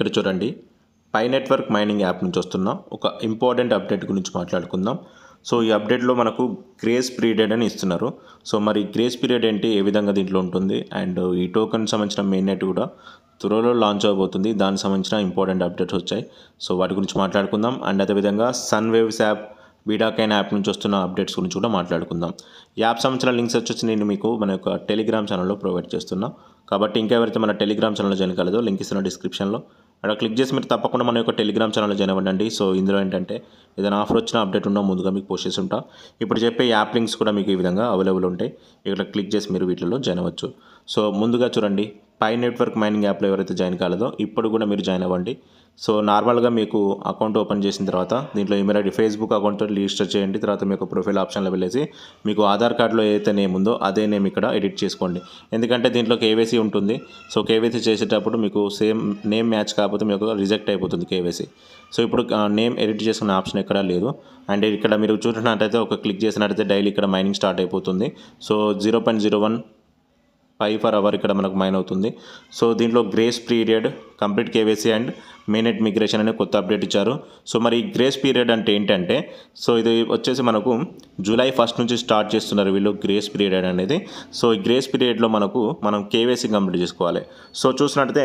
ఇక్కడ చూడండి pi network mining app నుంచి వస్తున్నాం ఒక ఇంపార్టెంట్ అప్డేట్ గురించి మాట్లాడుకుందాం సో ఈ అప్డేట్లో మనకు గ్రేస్ పీరియడ్ అని ఇస్తున్నారు సో మరి గ్రేస్ పీరియడ్ ఏంటి ఏ విధంగా దీంట్లో ఉంటుంది అండ్ ఈ టోకన్ సంబంధించిన మెయిన్ నెట్ కూడా త్వరలో లాంచ్ అయిపోతుంది దానికి సంబంధించిన ఇంపార్టెంట్ అప్డేట్స్ వచ్చాయి సో వాటి గురించి మాట్లాడుకుందాం అండ్ అదేవిధంగా సన్ వేవ్స్ యాప్ బీడాకైన యాప్ నుంచి వస్తున్న అప్డేట్స్ గురించి కూడా మాట్లాడుకుందాం యాప్ సంబంధించిన లింక్స్ వచ్చేసి నేను మీకు మన యొక్క టెలిగ్రామ్ ఛానల్లో ప్రొవైడ్ చేస్తున్నా కాబట్టి ఇంకెవరైతే మన టెలిగ్రామ్ ఛానల్లో జాయిన్ కాలేదో లింక్ ఇస్తున్న డిస్క్రిప్షన్లో అక్కడ క్లిక్ చేసి మీరు తప్పకుండా మన యొక్క టెలిగ్రామ్ ఛానల్ జాయిన్ అవ్వండి సో ఇందులో ఏంటంటే ఏదైనా ఆఫర్ వచ్చిన అప్డేట్ ఉన్నా ముందుగా మీకు పోస్ట్ చేసి ఉంటా ఇప్పుడు చెప్పే యాప్ లింక్స్ కూడా మీకు ఈ విధంగా అవైలబుల్ ఉంటాయి ఇక్కడ క్లిక్ చేసి మీరు వీటిలో జాయిన్ అవ్వచ్చు సో ముందుగా చూడండి పై నెట్వర్క్ మైనింగ్ యాప్లో ఎవరైతే జాయిన్ కాలేదో ఇప్పుడు కూడా మీరు జాయిన్ అవ్వండి సో నార్మల్గా మీకు అకౌంట్ ఓపెన్ చేసిన తర్వాత దీంట్లో ఐడి ఫేస్బుక్ అకౌంట్తో రిజిస్టర్ చేయండి తర్వాత మీకు ప్రొఫైల్ ఆప్షన్లో వెళ్ళేసి మీకు ఆధార్ కార్డులో ఏదైతే నేమ్ ఉందో అదే నేమ్ ఇక్కడ ఎడిట్ చేసుకోండి ఎందుకంటే దీంట్లో కేవైసీ ఉంటుంది సో కేవైసీ చేసేటప్పుడు మీకు సేమ్ నేమ్ మ్యాచ్ కాకపోతే మీకు రిజెక్ట్ అయిపోతుంది కేవైసీ సో ఇప్పుడు నేమ్ ఎడిట్ చేసుకునే ఆప్షన్ ఎక్కడ లేదు అండ్ ఇక్కడ మీరు చూసినట్టయితే ఒక క్లిక్ చేసినట్టయితే డైలీ ఇక్కడ మైనింగ్ స్టార్ట్ అయిపోతుంది so zero point zero one five for hour ఇక్కడ మనకు మైన్ అవుతుంది సో దీంట్లో grace period complete KYC and mainnet migration అనే కొత్త అప్డేట్ ఇచ్చారు సో మరి గ్రేస్ పీరియడ్ అంటే ఏంటంటే సో ఇది వచ్చేసి మనకు జూలై ఫస్ట్ నుంచి స్టార్ట్ చేస్తున్నారు వీళ్ళు గ్రేస్ పీరియడ్ అనేది సో ఈ గ్రేస్ పీరియడ్లో మనకు మనం కేవైసీ కంప్లీట్ చేసుకోవాలి సో చూసినట్టయితే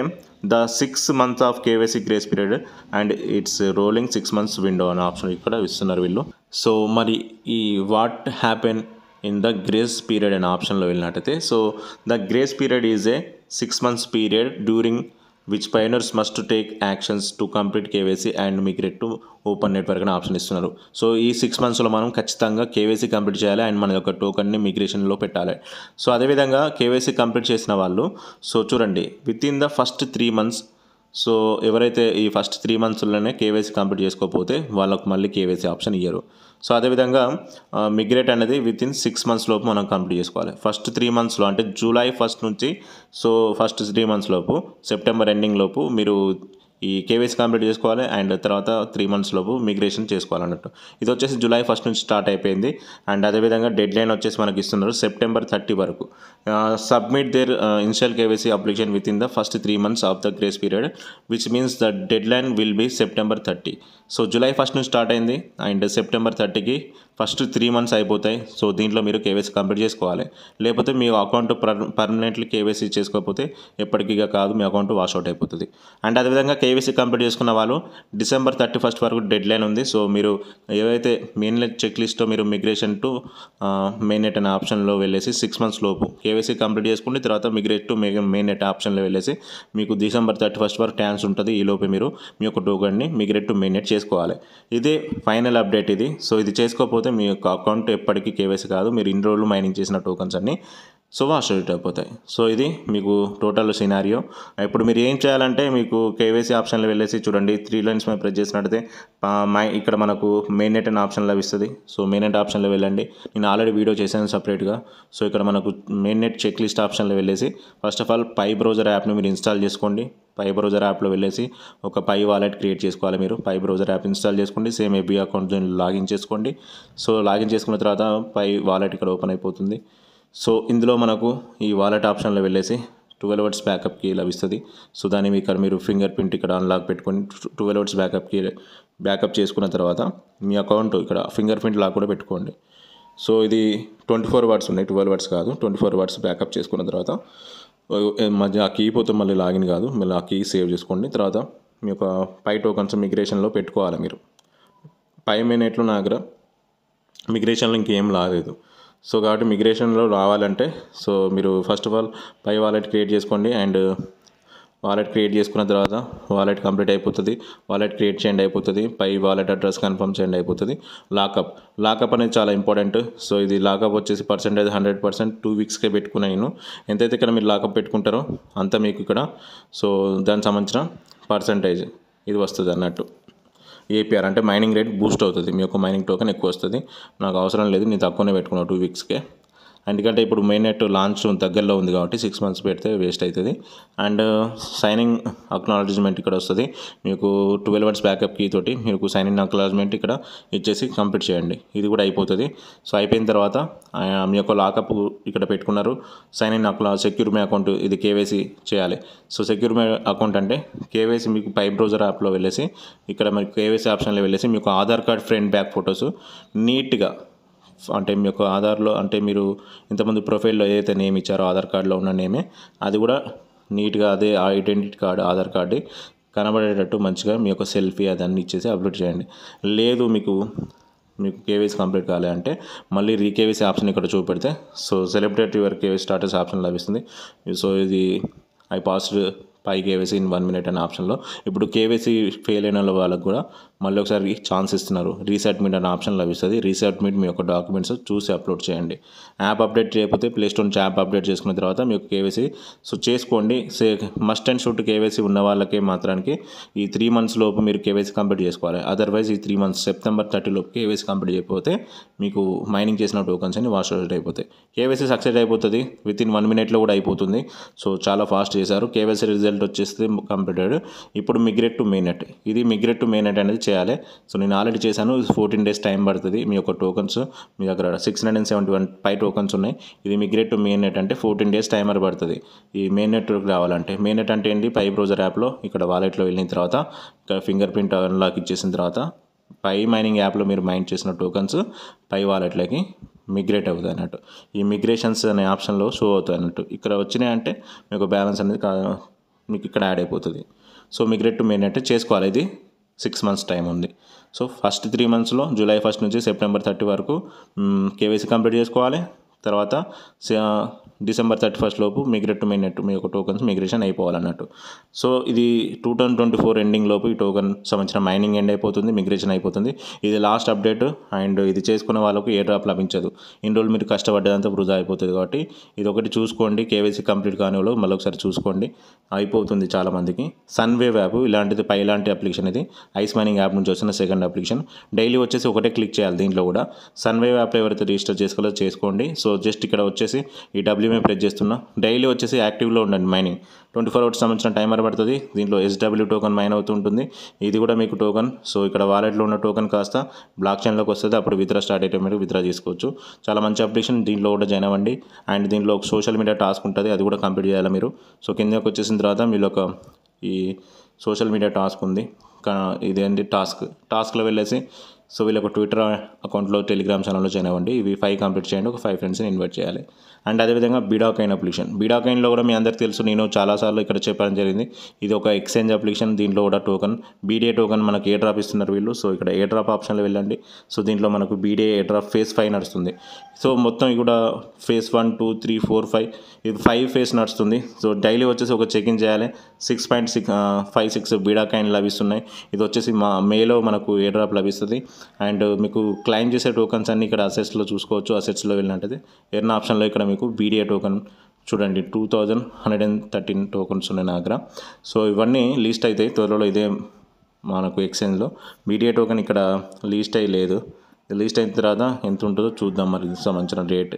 the six months of KYC grace period and it's rolling six months window అనే ఆప్షన్ ఇక్కడ ఇస్తున్నారు వీళ్ళు సో మరి ఈ what happen in the grace period అనే ఆప్షన్లో వెళ్ళినట్టయితే so the grace period is a six months period during which pioneers must take actions to complete KYC and migrate to open network అనే option ఇస్తున్నారు so ఈ సిక్స్ మంత్స్లో మనం ఖచ్చితంగా కేవైసీ కంప్లీట్ చేయాలి అండ్ మన యొక్క టోకన్ని మిగ్రేషన్లో పెట్టాలి సో అదేవిధంగా కేవైసీ కంప్లీట్ చేసిన వాళ్ళు సో చూడండి within the first three months so ఎవరైతే ఈ ఫస్ట్ త్రీ మంత్స్లోనే కేవైసీ కంప్లీట్ చేసుకోకపోతే వాళ్ళకు మళ్ళీ కేవైసీ ఆప్షన్ ఇయ్యరు సో అదేవిధంగా మిగ్రేట్ అనేది విత్ ఇన్ సిక్స్ మంత్స్ లోపు మనం కంప్లీట్ చేసుకోవాలి ఫస్ట్ త్రీ మంత్స్లో అంటే జూలై ఫస్ట్ నుంచి సో ఫస్ట్ త్రీ మంత్స్ లోపు సెప్టెంబర్ ఎండింగ్ లోపు మీరు ఈ కేవైసీ కంప్లీట్ చేసుకోవాలి అండ్ తర్వాత త్రీ మంత్స్ లోపు మిగ్రేషన్ చేసుకోవాలన్నట్టు ఇది వచ్చేసి జూలై ఫస్ట్ నుంచి స్టార్ట్ అయిపోయింది అండ్ అదేవిధంగా డెడ్ లైన్ వచ్చేసి మనకి ఇస్తున్నారు సెప్టెంబర్ థర్టీ వరకు submit their initial KYC application within the first three months of the grace period which means the deadline will be September thirty so July first నుంచి start అయింది and September థర్టీకి first three months అయిపోతాయి so దీంట్లో మీరు KYC complete చేసుకోవాలి లేకపోతే మీ account per permanently KYC చేసుకోకపోతే ఎప్పటికీగా కాదు మీ అకౌంట్ వాష్అవుట్ అయిపోతుంది అండ్ అదేవిధంగా కేవైసీ కంప్లీట్ చేసుకున్న వాళ్ళు డిసెంబర్ థర్టీ ఫస్ట్ వరకు డెడ్ లైన్ ఉంది సో మీరు ఏవైతే మెయిన్ చెక్ లిస్ట్లో మీరు మిగ్రేషన్ టు మెయిన్ నెట్ అనే ఆప్షన్లో వెళ్ళేసి సిక్స్ మంత్స్ లోపు కేవైసీ కంప్లీట్ చేసుకుని తర్వాత మిగ్రేట్ టు మెయిన్ నెట్ ఆప్షన్లో వెళ్ళేసి మీకు డిసెంబర్ థర్టీ ఫస్ట్ వరకు ట్యాన్స్ ఉంటుంది ఈ లోపే మీరు మీ యొక్క టోకన్ని మిగ్రేట్ టు నెట్ చేసుకోవాలి ఇదే ఫైనల్ అప్డేట్ ఇది సో ఇది చేసుకోకపోతే మీ యొక్క అకౌంట్ ఎప్పటికీ కేవైసీ కాదు మీరు ఇన్ని రోజులు మైనింగ్ చేసిన టోకన్స్ అన్నీ సో వాష్ అవుట్ అయిపోతాయి సో ఇది మీకు టోటల్ సినారియో ఇప్పుడు మీరు ఏం చేయాలంటే మీకు కేవైసీ ఆప్షన్లో వెళ్ళేసి చూడండి త్రీ లైన్స్ మేము ప్రెస్ చేసినట్టయితే మై ఇక్కడ మనకు మెయిన్ నెట్ అనే ఆప్షన్ లభిస్తుంది సో మెయిన్ నెట్ ఆప్షన్లో వెళ్ళండి నేను ఆల్రెడీ వీడియో చేశాను సపరేట్గా సో ఇక్కడ మనకు మెయిన్ నెట్ చెక్ లిస్ట్ ఆప్షన్లో వెళ్ళేసి first of all Pi browser యాప్ని మీరు ఇన్స్టాల్ చేసుకోండి పై బ్రౌజర్ యాప్లో వెళ్ళేసి ఒక పై వాలెట్ క్రియేట్ చేసుకోవాలి మీరు పై బ్రౌజర్ యాప్ ఇన్స్టాల్ చేసుకోండి సేమ్ ఎఫ్బీ అకౌంట్ లాగిన్ చేసుకోండి సో లాగిన్ చేసుకున్న తర్వాత పై వాలెట్ ఇక్కడ ఓపెన్ అయిపోతుంది సో ఇందులో మనకు ఈ వాలెట్ ఆప్షన్లో వెళ్ళేసి ట్వెల్వ్ అవర్స్ బ్యాకప్కి లభిస్తుంది సో దాన్ని ఇక్కడ మీరు ఫింగర్ ప్రింట్ ఇక్కడ అన్లాక్ పెట్టుకొని ట్వెల్వ్ అవర్స్ బ్యాకప్కి బ్యాకప్ చేసుకున్న తర్వాత మీ అకౌంట్ ఇక్కడ ఫింగర్ ప్రింట్ లాక్ కూడా పెట్టుకోండి సో ఇది ట్వంటీ ఫోర్ వర్డ్స్ ఉన్నాయి ట్వెల్వ్ వర్డ్స్ కాదు ట్వంటీ ఫోర్ వర్డ్స్ బ్యాకప్ చేసుకున్న తర్వాత మధ్య ఆ కీ పోతే మళ్ళీ లాగిన్ కాదు మళ్ళీ ఆ కీ సేవ్ చేసుకోండి తర్వాత మీ యొక్క పై టోకన్స్ మిగ్రేషన్లో పెట్టుకోవాలి మీరు పై మినిట్లో నా దగ్గర మిగ్రేషన్లో ఇంకేం రాలేదు సో కాబట్టి మిగ్రేషన్లో రావాలంటే సో మీరు first of all Pi wallet create చేసుకోండి అండ్ వాలెట్ క్రియేట్ చేసుకున్న తర్వాత వాలెట్ కంప్లీట్ అయిపోతుంది వాలెట్ క్రియేట్ చేయండి అయిపోతుంది పై వాలెట్ అడ్రస్ కన్ఫర్మ్ చేయండి అయిపోతుంది లాకప్ లాకప్ అనేది చాలా ఇంపార్టెంట్ సో ఇది లాకప్ వచ్చేసి పర్సెంటేజ్ హండ్రెడ్ పర్సెంట్ టూ వీక్స్కే పెట్టుకున్నా నేను ఎంతైతే ఇక్కడ మీరు లాకప్ పెట్టుకుంటారో అంత మీకు ఇక్కడ సో దానికి సంబంధించిన పర్సంటేజ్ ఇది వస్తుంది అన్నట్టు ఏపీఆర్ అంటే మైనింగ్ రేట్ బూస్ట్ అవుతుంది మీ యొక్క మైనింగ్ టోకెన్ ఎక్కువ వస్తుంది నాకు అవసరం లేదు నేను తక్కువనే పెట్టుకున్నాను టూ వీక్స్కే ఎందుకంటే ఇప్పుడు మెయిన్ నెట్ లాంచ్ దగ్గరలో ఉంది కాబట్టి సిక్స్ మంత్స్ పెడితే వేస్ట్ అవుతుంది అండ్ సైనింగ్ అక్నాలజ్మెంట్ ఇక్కడ వస్తుంది మీకు ట్వెల్వ్ అవర్స్ బ్యాకప్ కీ తోటి మీకు సైనింగ్ అక్నాలజ్మెంట్ ఇక్కడ ఇచ్చేసి కంప్లీట్ చేయండి ఇది కూడా అయిపోతుంది సో అయిపోయిన తర్వాత మీ యొక్క లాకప్ ఇక్కడ పెట్టుకున్నారు సైనింగ్ అక్లా సెక్యూర్ మై అకౌంట్ ఇది కేవైసీ చేయాలి సో సెక్యూర్ మై అకౌంట్ అంటే కేవైసీ మీకు పై బ్రౌజర్ యాప్లో వెళ్ళేసి ఇక్కడ మీకు కేవైసీ ఆప్షన్లో వెళ్ళేసి మీకు Aadhaar card front back photos నీట్గా అంటే మీ యొక్క ఆధార్లో అంటే మీరు ఇంతమంది ప్రొఫైల్లో ఏదైతే నేమ్ ఇచ్చారో ఆధార్ కార్డులో ఉన్న నేమే అది కూడా నీట్గా అదే ఆ ఐడెంటిటీ కార్డు ఆధార్ కార్డు కనబడేటట్టు మంచిగా మీ యొక్క సెల్ఫీ అదన్నీ ఇచ్చేసి అప్లోడ్ చేయండి లేదు మీకు మీకు కేవైసీ కంప్లీట్ కాలే అంటే మళ్ళీ రీకేవైసీ ఆప్షన్ ఇక్కడ చూపెడితే సో సెలబ్రేట్ యువర్ కేవీ స్టార్టర్స్ ఆప్షన్ లభిస్తుంది సో ఇది I passed Pi KYC in one minute అనే ఆప్షన్లో ఇప్పుడు కేవైసీ ఫెయిల్ అయిన వాళ్ళకు కూడా మళ్ళీ ఒకసారి ఛాన్స్ ఇస్తున్నారు రీసెట్మెంట్ అనే ఆప్షన్ లభిస్తుంది రీసెట్మెంట్ మీ యొక్క డాక్యుమెంట్స్ చూసి అప్లోడ్ చేయండి యాప్ అప్డేట్ చేయకపోతే ప్లేస్టోర్ నుంచి యాప్ అప్డేట్ చేసుకున్న తర్వాత మీకు కేవైసీ సో చేసుకోండి say must and should KYC ఉన్న వాళ్ళకే మాత్రానికి ఈ త్రీ మంత్స్ లోపు మీరు కేవైసీ కంప్లీట్ చేసుకోవాలి అదర్వైజ్ ఈ త్రీ మంత్స్ సెప్టెంబర్ థర్టీ లోపు కేవైసీ కంప్లీట్ చేయకపోతే మీకు మైనింగ్ చేసిన టోకన్స్ అని వాష్ అవుట్ అయిపోతాయి కేవైసీ సక్సెస్ అయిపోతుంది విత్ ఇన్ వన్ మినిట్లో కూడా అయిపోతుంది సో చాలా ఫాస్ట్ చేశారు కేవైసీ రిజల్ట్ వచ్చేస్తే కంప్లీటెడ్ ఇప్పుడు మిగ్రెట్ టు మెయినెట్ ఇది మిగ్రెట్ టు మెయినెట్ అనేది చేయాలి సో నేను ఆల్రెడీ చేశాను ఫోర్టీన్ డేస్ టైం పడుతుంది మీ యొక్క టోకన్స్ మీ దగ్గర six hundred seventy one Pi tokens ఉన్నాయి ఇది మిగ్రేట్ టు మెయిన్ నెట్ అంటే ఫోర్టీన్ డేస్ టైమర్ పడుతుంది ఈ మెయిన్ నెట్వర్క్ రావాలంటే మెయిన్ నెట్ అంటే ఏంటి పై బ్రౌజర్ యాప్లో ఇక్కడ వాలెట్లో వెళ్ళిన తర్వాత ఇక్కడ ఫింగర్ ప్రింట్ అన్లాక్ ఇచ్చేసిన తర్వాత పై మైనింగ్ యాప్లో మీరు మైన్ చేసిన టోకన్స్ పై వాలెట్లకి మిగ్రేట్ అవుతాయి అన్నట్టు ఈ మిగ్రేషన్స్ అనే ఆప్షన్లో షో అవుతాయి అన్నట్టు ఇక్కడ వచ్చినాయి అంటే మీకు బ్యాలెన్స్ అనేది మీకు ఇక్కడ యాడ్ అయిపోతుంది సో మిగ్రేట్ టు మెయిన్ అంటే చేసుకోవాలి ఇది సిక్స్ మంత్స్ టైం ఉంది సో ఫస్ట్ త్రీ మంత్స్లో జూలై ఫస్ట్ నుంచి సెప్టెంబర్ థర్టీ వరకు కేవైసీ కంప్లీట్ చేసుకోవాలి తర్వాత డిసెంబర్ థర్టీ ఫస్ట్ లోపు మిగ్రేట్ టు మీ యొక్క టోకన్స్ మిగ్రేషన్ అయిపోవాలన్నట్టు సో ఇది two thousand twenty four ending లోపు ఈ టోకన్ సంబంధించిన మైనింగ్ ఎండ్ అయిపోతుంది మిగ్రేషన్ అయిపోతుంది ఇది లాస్ట్ అప్డేట్ అండ్ ఇది చేసుకున్న వాళ్ళకు ఏ డ్రాప్ లభించదు ఇన్ని రోజులు మీరు కష్టపడ్డదంతా వృధా అయిపోతుంది కాబట్టి ఇది ఒకటి చూసుకోండి కేవైసీ కంప్లీట్ కాని వాళ్ళు మళ్ళొకసారి చూసుకోండి అయిపోతుంది చాలామందికి సన్వేవ్ యాప్ ఇలాంటిది పై ఇలాంటి అప్లికేషన్ ఇది ఐస్ మైనింగ్ యాప్ నుంచి వచ్చిన సెకండ్ అప్లికేషన్ డైలీ వచ్చేసి ఒకటే క్లిక్ చేయాలి దీంట్లో కూడా సన్వేవ్ యాప్లో ఎవరైతే రిజిస్టర్ చేసుకోవాలో చేసుకోండి సో జస్ట్ ఇక్కడ వచ్చేసి ఈ డబ్ల్యూ మాత్రమే ప్రెస్ చేస్తున్నా డైలీ వచ్చేసి యాక్టివ్లో ఉండండి మైనింగ్ ట్వంటీ ఫోర్ అవర్స్ సంబంధించిన టైమర్ పడుతుంది దీంట్లో ఎస్డబ్ల్యూ టోకన్ మైన్ అవుతూ ఉంటుంది ఇది కూడా మీకు టోకన్ సో ఇక్కడ వాలెట్లో ఉన్న టోకన్ కాస్త బ్లాక్ చైన్లోకి వస్తుంది అప్పుడు విత్డ్రా స్టార్ట్ అయితే మీరు విత్డ్రా తీసుకోవచ్చు చాలా మంచి అప్డేషన్ దీంట్లో కూడా జాయిన్ అవ్వండి అండ్ దీంట్లో ఒక సోషల్ మీడియా టాస్క్ ఉంటుంది అది కూడా కంప్లీట్ చేయాలి మీరు సో కిందకి వచ్చేసిన తర్వాత మీరు ఒక ఈ సోషల్ మీడియా టాస్క్ ఉంది ఇదేంటి టాస్క్ టాస్క్లో వెళ్ళేసి సో వీళ్ళకు ట్విట్టర్ అకౌంట్లో టెలిగ్రామ్ ఛానల్లో జాయిన్ అవ్వండి ఇవి ఫైవ్ కంప్లీట్ చేయండి ఒక ఫైవ్ ఫ్రెండ్స్ని ఇన్వైట్ చేయాలి అండ్ అదేవిధంగా బీడాకైన్ అప్లికేషన్ బీడాకైన్లో కూడా మీ అందరికీ తెలుసు నేను చాలాసార్లు ఇక్కడ చెప్పడం జరిగింది ఇది ఒక ఎక్స్చేంజ్ అప్లికేషన్ దీంట్లో కూడా టోకన్ బీడే టోకన్ మనకు ఏ డ్రాప్ ఇస్తున్నారు వీళ్ళు సో ఇక్కడ ఏ డ్రాప్ ఆప్షన్లో వెళ్ళండి సో దీంట్లో మనకు బీడే ఏ డ్రాప్ ఫేస్ ఫైవ్ నడుస్తుంది సో మొత్తం కూడా phase one two three four five ఇది ఫైవ్ ఫేస్ నడుస్తుంది సో డైలీ వచ్చేసి ఒక చెక్ ఇన్ చేయాలి six point six five six బీడాకైన్ లభిస్తున్నాయి ఇది వచ్చేసి మా మేలో మనకు ఏ డ్రాప్ లభిస్తుంది అండ్ మీకు క్లైమ్ చేసే టోకన్స్ అన్నీ ఇక్కడ అసెట్స్లో చూసుకోవచ్చు అసెట్స్లో వెళ్ళినట్టయితే ఎర్న్ ఆప్షన్లో ఇక్కడ మీకు బీడిఏ టోకన్ చూడండి two thousand hundred and thirteen tokens ఉన్నాయి నా దగ్గర సో ఇవన్నీ లీస్ట్ అయితే త్వరలో ఇదే మనకు ఎక్స్చేంజ్లో బీడిఏ టోకన్ ఇక్కడ లీస్ట్ అయ్యి లేదు లీస్ట్ అయిన తర్వాత ఎంత ఉంటుందో చూద్దాం మరి సంబంధించిన రేట్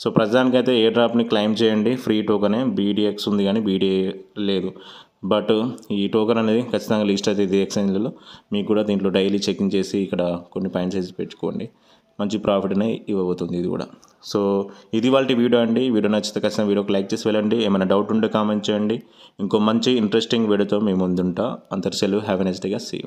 సో ప్రస్తుతానికైతే ఏ డ్రాప్ని క్లైమ్ చేయండి ఫ్రీ టోకనే బీడీఎక్స్ ఉంది కానీ బీడీఏ లేదు బట్ ఈ టోకన్ అనేది ఖచ్చితంగా లిస్ట్ అవుతుంది ఎక్స్చేంజ్లలో మీకు కూడా దీంట్లో డైలీ చెకింగ్ చేసి ఇక్కడ కొన్ని పాయింట్స్ వేసి పెట్టుకోండి మంచి ప్రాఫిట్ అనేది ఇవ్వబోతుంది ఇది కూడా సో ఇది వాళ్ళ వీడియో అండి వీడియో నచ్చితే ఖచ్చితంగా వీడియోకి లైక్ చేసి వెళ్ళండి ఏమైనా డౌట్ ఉంటే కామెంట్ చేయండి ఇంకో మంచి ఇంట్రెస్టింగ్ వీడియోతో మేము ముందుంటా అంతటి సెలవు హ్యావ్ డేగా సీ